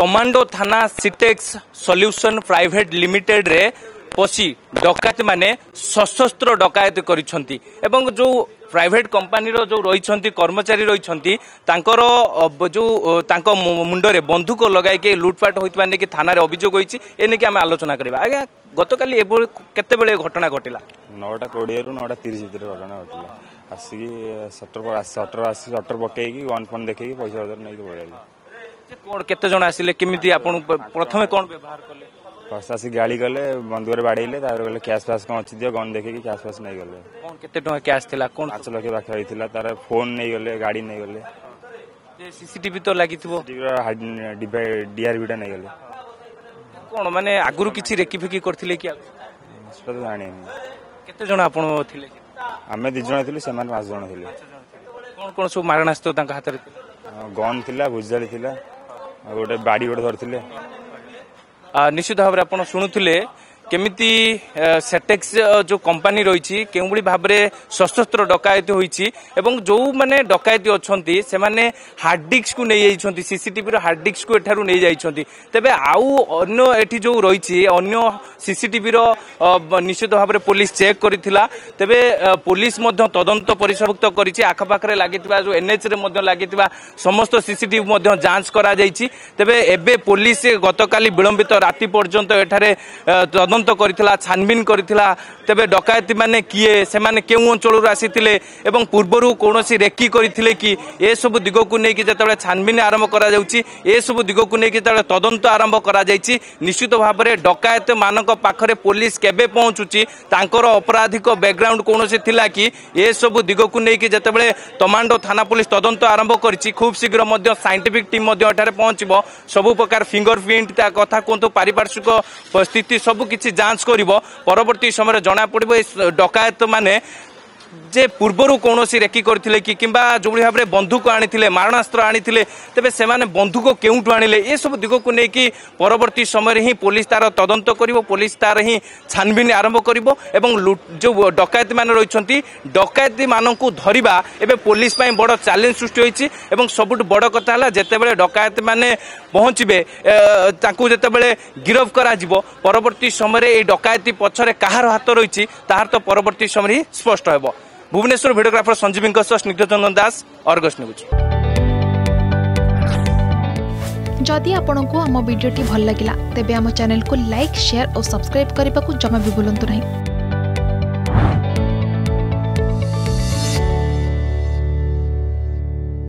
ତମାଣ୍ଡୋ ଥାନା ସିଟେକ୍ସ solution private ଲିମିଟେଡ଼ରେ ପଶି ଡକାୟତମାନେ ସଶସ୍ତ୍ର ଡକାୟତ କରିଛନ୍ତି ଏବଂ ଯେଉଁ ପ୍ରାଇଭେଟ୍ କମ୍ପାନୀର ଯେଉଁ ରହିଛନ୍ତି କର୍ମଚାରୀ ରହିଛନ୍ତି ତାଙ୍କର ଯେଉଁ ତାଙ୍କ ମୁଣ୍ଡରେ ବନ୍ଧୁକ ଲଗାଇକି ଲୁଟ୍ପାଟ ହୋଇଥିବା ନେଇକି ଥାନାରେ ଅଭିଯୋଗ ହୋଇଛି ଏ ନେଇକି ଆମେ ଆଲୋଚନା କରିବା ଆଜ୍ଞା ଗତକାଲି ଏଭଳି କେତେବେଳେ ଘଟଣା ଘଟିଲା ନଅଟା କୋଡ଼ିଏରୁ ନଅଟା ତିରିଶ ଭିତରେ ଘଟଣା ଘଟିଲା ଆସିକି ସଟର ସଟର ଆସି ସଟର ପକେଇକି ୱାନ୍ ଫୋନ୍ ଦେଖେଇକି ପଇସା ପତ୍ର ନେଇକି ପଳେଇଲେ কোন কেতে জন আসলে কেমিতি আপন প্রথমে কোন ব্যবহার কলে ফার্স্ট আসি গাড়ি গলে বন্ধুরে বাড়াইলে তারপরে গলে ক্যাশ ফ্যাশ কোন অছি দিও গন দেখি ক্যাশ ফ্যাশ নেই গলে কোন কেতে টাকা ক্যাশ থিলা কোন 5 লাখ পাখা হইতিলা তার ফোন নেই গলে গাড়ি নেই গলে সিসিটিভি তো লাগিথিব ডিআরভিটা নেই গলে কোন মানে আগুরু কিছু রেকি ফেকি করছিলে কি সেটা তো জানি কেতে জন আপন থিলে ଆମେ ଦି ଜଣ ଥିଲୁ ସେମାନେ ପାଞ୍ଚ ଜଣ ଥିଲେ କ'ଣ କ'ଣ ସବୁ ମାରଣାସ୍ତ୍ର ତାଙ୍କ ହାତରେ ଗନ୍ ଥିଲା ଭୁଜାଲି ଥିଲା ଗୋଟେ ବାଡ଼ି ଗୋଟେ ଧରିଥିଲେ ନିଶ୍ଚିତ ଭାବରେ ଆପଣ ଶୁଣୁଥିଲେ কেমিতি সেটেক্স যে কোম্পানি রয়েছে কেউভাবে ভাবে সশস্ত্র ডকায়তি হয়েছে এবং যে ডকায়তি অনেক সে হার্ড ডিস্কু নিয়ে সিসিটিভি সিসিটিভির হার্ড ডিস্কু এঠার নিয়ে যাই তবে আউ অন্য এটি যে রয়েছে অন্য সিসিটিভির নিশ্চিত ভাবে পুলিশ চেক করেছিল তবে পুলিশ মধ্য তদন্ত পরিসভুক্ত করেছে আখপাখে লাগি যে রে লাগি সমস্ত সিসিটিভি মধ্য যাঞ্চ করা যাই তবে এবে পুলিশ গতকাল বিলম্বিত রাতে পর্যন্ত এখানে তদন্ত তদন্ত করেছিলা ছানবিন করেছিল তবে ডকায়তি মানে কিয়ে সে কেউ অঞ্চল আসিলে এবং পূর্বর কৌশি রেকি করে কি এসব দিগক নিয়ে যেতবে ছানবিন আরম্ভ করা যাচ্ছে এসব দিগক নিয়ে যেত তদন্ত আরম্ভ করা যাই নিশ্চিত ভাবে ডকায়ত মানক পাখে পুলিশ কেবে পৌঁছুচি তাঁর অপরাধিক ব্যাকগ্রাউন্ড কৌশি লা কি এসব দিগক নিয়ে যেতবে তমান্ড থানা পুলিশ তদন্ত আরম্ভ করেছি খুব শীঘ্র সাইন্টিফিক টিম এখানে পৌঁছব সবু প্রকার ফিঙ্গর প্রিন্ট তা কথা কুহতু পারিপার্শ্বিক পরিস্থিতি সবু পুলিশ যাঞ্চ করব পরবর্তী সময় জনা পড়ব এই ডকায়ত মানে যে পূর্বরু কৌশি রেকি করে কি কিংবা যেভাবে ভাবে বন্ধুক আনিলে মারণাস্ত্র আনিলে তবে সে বন্ধুক কেউঠু আনিলে এসব দিগক নিয়ে পরবর্তী সময় হি পুলিশ তার তদন্ত করব পুলিশ তার হি ছানবিন আরম্ভ করব এবং যে ডকায়তি মানে রয়েছেন ডকায়তি মানুষ ধরা এবে পুলিশ পাই বড় চ্যালেঞ্জ সৃষ্টি হয়েছে এবং সবুঠ বড় কথা হল যেতবে ডকায়তি মানে পৌঁছবে তাকে যেতবে গিরফ করা যাব পরবর্তী সময় এই ডকায়তি পছরে কাহার হাত রয়েছে তাহার তো পরবর্তী সময় স্পষ্ট হব ଭୁବନେଶ୍ୱର ଭିଡ଼ିଓଗ୍ରାଫର ସଞ୍ଜୀବୀଙ୍କ ସହ ସ୍ନିଗ୍ଧ ଚନ୍ଦନ ଦାସ ଅର୍ଗସ୍ ନ୍ୟୁଜ୍ ଯଦି ଆପଣଙ୍କୁ ଆମ ଭିଡ଼ିଓଟି ଭଲ ଲାଗିଲା ତେବେ ଆମ ଚ୍ୟାନେଲକୁ ଲାଇକ୍ ସେୟାର ଓ ସବସ୍କ୍ରାଇବ୍ କରିବାକୁ ଜମା ବି ଭୁଲନ୍ତୁ ନାହିଁ